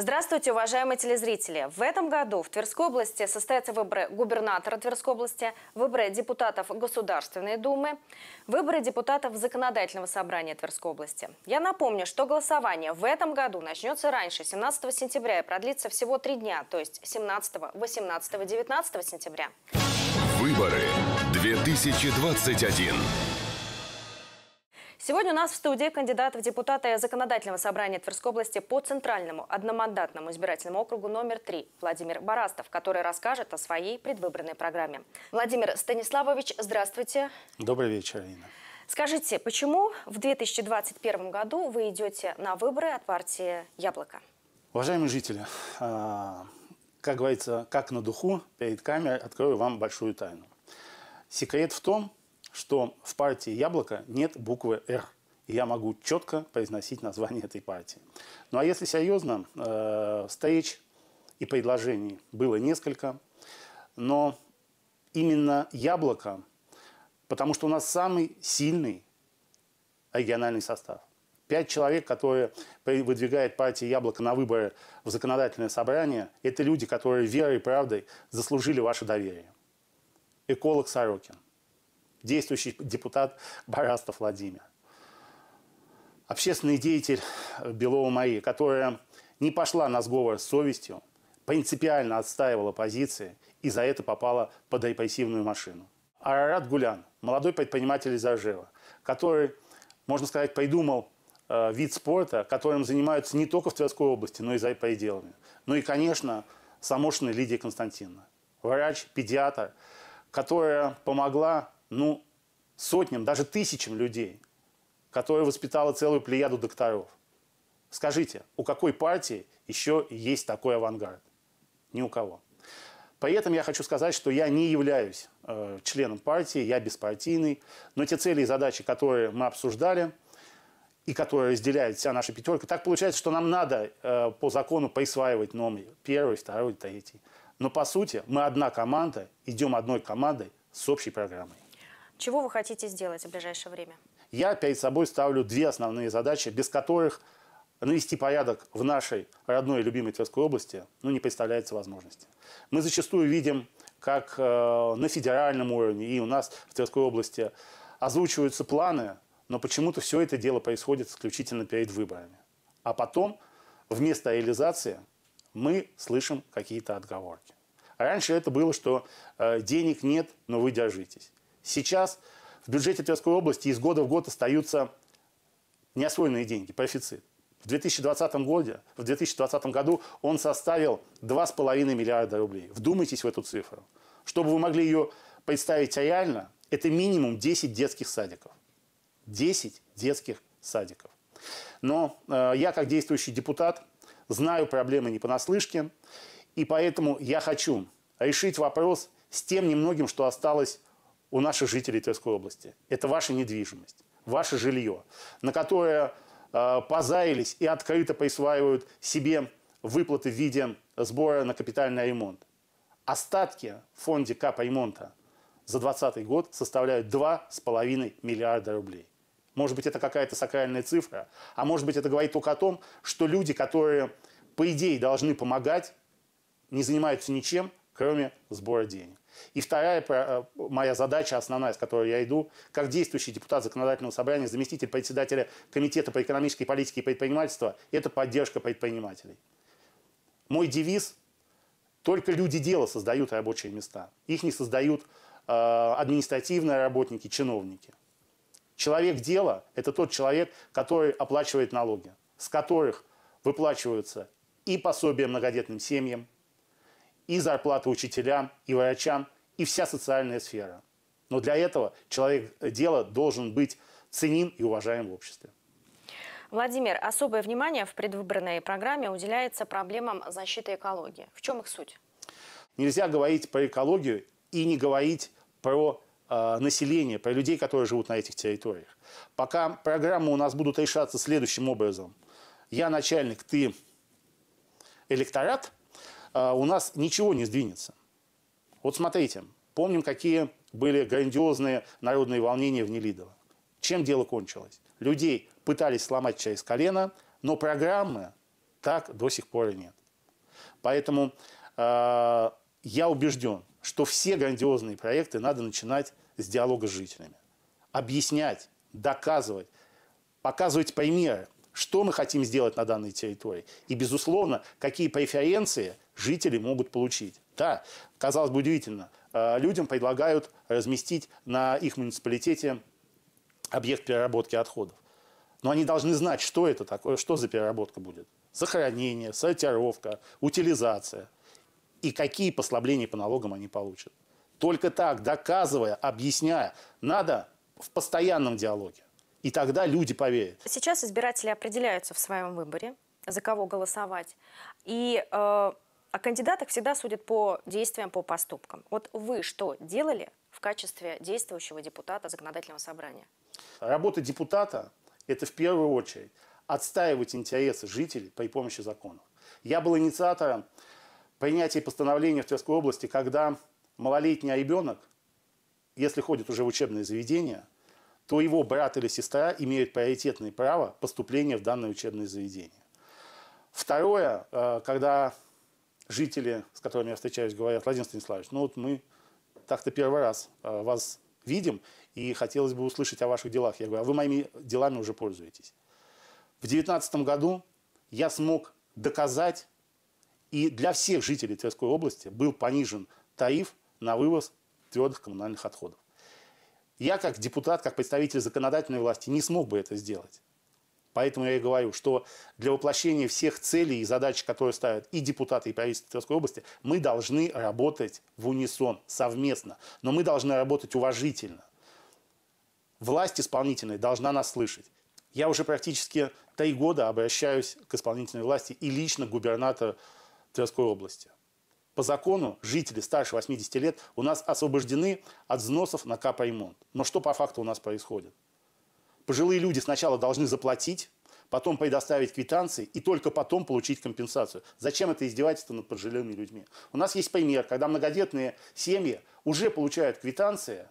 Здравствуйте, уважаемые телезрители! В этом году в Тверской области состоятся выборы губернатора Тверской области, выборы депутатов Государственной Думы, выборы депутатов Законодательного собрания Тверской области. Я напомню, что голосование в этом году начнется раньше, 17 сентября, и продлится всего три дня, то есть 17, 18, 19 сентября. Выборы 2021. Сегодня у нас в студии кандидат в депутаты Законодательного собрания Тверской области по Центральному одномандатному избирательному округу номер 3 Владимир Барастов, который расскажет о своей предвыборной программе. Владимир Станиславович, здравствуйте. Добрый вечер, Ирина. Скажите, почему в 2021 году вы идете на выборы от партии «Яблоко»? Уважаемые жители, а, как говорится, как на духу, перед камерой открою вам большую тайну. Секрет в том, что в партии «Яблоко» нет буквы «Р». И я могу четко произносить название этой партии. Ну а если серьезно, э, встреч и предложений было несколько, но именно «Яблоко», потому что у нас самый сильный региональный состав. Пять человек, которые выдвигает партия «Яблоко» на выборы в законодательное собрание, это люди, которые верой и правдой заслужили ваше доверие. Эколог Сорокин, действующий депутат Барастов Владимир. Общественный деятель э, Белова Марии, которая не пошла на сговор с совестью, принципиально отстаивала позиции и за это попала под репрессивную машину. Арарат Гулян, молодой предприниматель из Ажева, который, можно сказать, придумал э, вид спорта, которым занимаются не только в Тверской области, но и за пределами. Ну и, конечно, Самошина Лидия Константиновна, врач, педиатр, которая помогла ну, сотням, даже тысячам людей, которая воспитала целую плеяду докторов. Скажите, у какой партии еще есть такой авангард? Ни у кого. При этом я хочу сказать, что я не являюсь э, членом партии, я беспартийный, но те цели и задачи, которые мы обсуждали, и которые разделяет вся наша пятерка. Так получается, что нам надо э, по закону присваивать номер первый, второй, третий. Но по сути мы одна команда, идем одной командой с общей программой. Чего вы хотите сделать в ближайшее время? Я перед собой ставлю две основные задачи, без которых навести порядок в нашей родной и любимой Тверской области ну, не представляется возможности. Мы зачастую видим, как э, на федеральном уровне и у нас в Тверской области озвучиваются планы, но почему-то все это дело происходит исключительно перед выборами. А потом вместо реализации мы слышим какие-то отговорки. Раньше это было, что э, денег нет, но вы держитесь. Сейчас в бюджете Тверской области из года в год остаются неосвоенные деньги, профицит. В 2020, году, в 2020 году он составил 2,5 миллиарда рублей. Вдумайтесь в эту цифру. Чтобы вы могли ее представить реально, это минимум 10 детских садиков. 10 детских садиков. Но э, я, как действующий депутат, знаю проблемы не понаслышке, и поэтому я хочу решить вопрос с тем немногим, что осталось у наших жителей Тверской области. Это ваша недвижимость, ваше жилье, на которое э, позаились и открыто присваивают себе выплаты в виде сбора на капитальный ремонт. Остатки в фонде капремонта за 2020 год составляют 2,5 миллиарда рублей. Может быть, это какая-то сакральная цифра, а может быть, это говорит только о том, что люди, которые, по идее, должны помогать, не занимаются ничем, кроме сбора денег. И вторая э, моя задача основная, с которой я иду, как действующий депутат законодательного собрания, заместитель председателя Комитета по экономической политике и предпринимательству, это поддержка предпринимателей. Мой девиз – только люди дела создают рабочие места. Их не создают э, административные работники, чиновники. Человек дела – это тот человек, который оплачивает налоги, с которых выплачиваются и пособия многодетным семьям, и зарплата учителям, и врачам, и вся социальная сфера. Но для этого человек э, дела должен быть ценим и уважаем в обществе. Владимир, особое внимание в предвыборной программе уделяется проблемам защиты экологии. В чем их суть? Нельзя говорить про экологию и не говорить про э, население, про людей, которые живут на этих территориях. Пока программы у нас будут решаться следующим образом. Я начальник, ты электорат – а, у нас ничего не сдвинется. Вот смотрите, помним, какие были грандиозные народные волнения в Нелидово. Чем дело кончилось? Людей пытались сломать через колено, но программы так до сих пор и нет. Поэтому э, я убежден, что все грандиозные проекты надо начинать с диалога с жителями. Объяснять, доказывать, показывать примеры, что мы хотим сделать на данной территории. И, безусловно, какие преференции – жители могут получить. Да, казалось бы, удивительно. Э, людям предлагают разместить на их муниципалитете объект переработки отходов. Но они должны знать, что это такое, что за переработка будет. Захоронение, сортировка, утилизация. И какие послабления по налогам они получат. Только так, доказывая, объясняя, надо в постоянном диалоге. И тогда люди поверят. Сейчас избиратели определяются в своем выборе, за кого голосовать. И э, о кандидатах всегда судят по действиям, по поступкам. Вот вы что делали в качестве действующего депутата законодательного собрания? Работа депутата – это в первую очередь отстаивать интересы жителей при помощи законов. Я был инициатором принятия постановления в Тверской области, когда малолетний ребенок, если ходит уже в учебное заведение, то его брат или сестра имеют приоритетное право поступления в данное учебное заведение. Второе, э, когда жители, с которыми я встречаюсь, говорят, Владимир Станиславович, ну вот мы так-то первый раз а, вас видим, и хотелось бы услышать о ваших делах. Я говорю, а вы моими делами уже пользуетесь. В 2019 году я смог доказать, и для всех жителей Тверской области был понижен тариф на вывоз твердых коммунальных отходов. Я, как депутат, как представитель законодательной власти, не смог бы это сделать. Поэтому я и говорю, что для воплощения всех целей и задач, которые ставят и депутаты, и правительство Тверской области, мы должны работать в унисон, совместно. Но мы должны работать уважительно. Власть исполнительная должна нас слышать. Я уже практически три года обращаюсь к исполнительной власти и лично к губернатору Тверской области. По закону жители старше 80 лет у нас освобождены от взносов на капремонт. Но что по факту у нас происходит? Пожилые люди сначала должны заплатить, потом предоставить квитанции и только потом получить компенсацию. Зачем это издевательство над пожилыми людьми? У нас есть пример, когда многодетные семьи уже получают квитанции,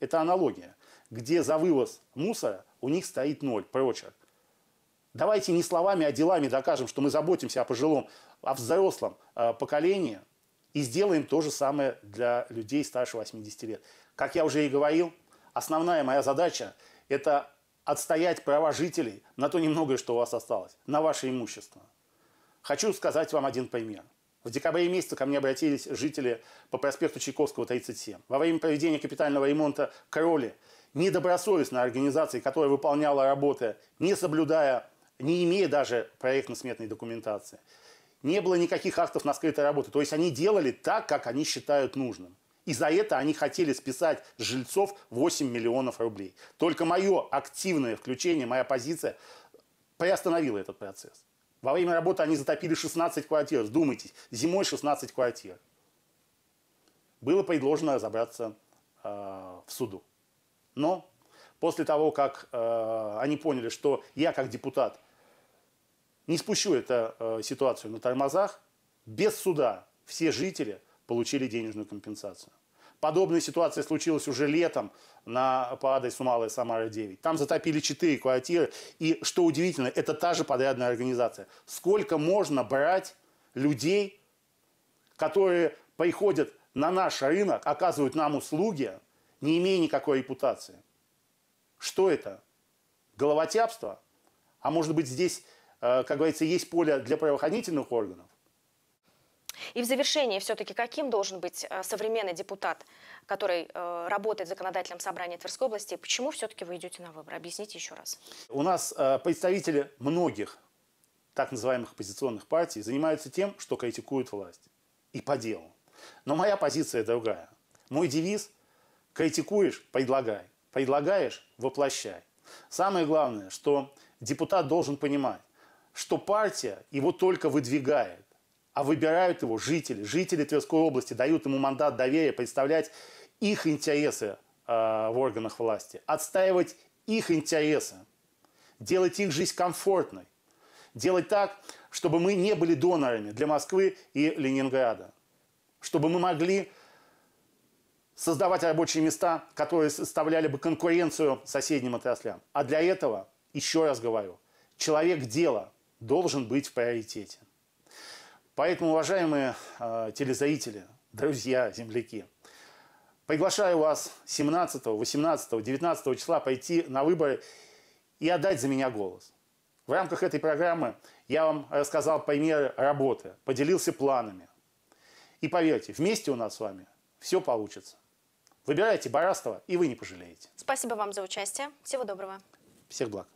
это аналогия, где за вывоз мусора у них стоит ноль, прочерк. Давайте не словами, а делами докажем, что мы заботимся о пожилом, о взрослом э, поколении и сделаем то же самое для людей старше 80 лет. Как я уже и говорил, основная моя задача – это отстоять права жителей на то немногое, что у вас осталось, на ваше имущество. Хочу сказать вам один пример. В декабре месяце ко мне обратились жители по проспекту Чайковского, 37. Во время проведения капитального ремонта кроли недобросовестной организации, которая выполняла работы, не соблюдая, не имея даже проектно-сметной документации, не было никаких актов на скрытой работы. То есть они делали так, как они считают нужным. И за это они хотели списать жильцов 8 миллионов рублей. Только мое активное включение, моя позиция приостановила этот процесс. Во время работы они затопили 16 квартир. Вдумайтесь, зимой 16 квартир. Было предложено разобраться э, в суду. Но после того, как э, они поняли, что я как депутат не спущу эту э, ситуацию на тормозах, без суда все жители получили денежную компенсацию. Подобная ситуация случилась уже летом на, по адресу Малая Самара 9. Там затопили 4 квартиры. И, что удивительно, это та же подрядная организация. Сколько можно брать людей, которые приходят на наш рынок, оказывают нам услуги, не имея никакой репутации? Что это? Головотяпство? А может быть здесь, э, как говорится, есть поле для правоохранительных органов? И в завершении все-таки каким должен быть э, современный депутат, который э, работает законодателем собрания Тверской области? Почему все-таки вы идете на выборы? Объясните еще раз. У нас э, представители многих так называемых оппозиционных партий занимаются тем, что критикуют власть. И по делу. Но моя позиция другая. Мой девиз – критикуешь – предлагай. Предлагаешь – воплощай. Самое главное, что депутат должен понимать, что партия его только выдвигает а выбирают его жители. Жители Тверской области дают ему мандат доверия представлять их интересы э, в органах власти, отстаивать их интересы, делать их жизнь комфортной, делать так, чтобы мы не были донорами для Москвы и Ленинграда, чтобы мы могли создавать рабочие места, которые составляли бы конкуренцию соседним отраслям. А для этого, еще раз говорю, человек дела должен быть в приоритете. Поэтому, уважаемые э, телезрители, друзья, земляки, приглашаю вас 17, 18, 19 числа пойти на выборы и отдать за меня голос. В рамках этой программы я вам рассказал примеры работы, поделился планами. И поверьте, вместе у нас с вами все получится. Выбирайте Барастова, и вы не пожалеете. Спасибо вам за участие. Всего доброго. Всех благ.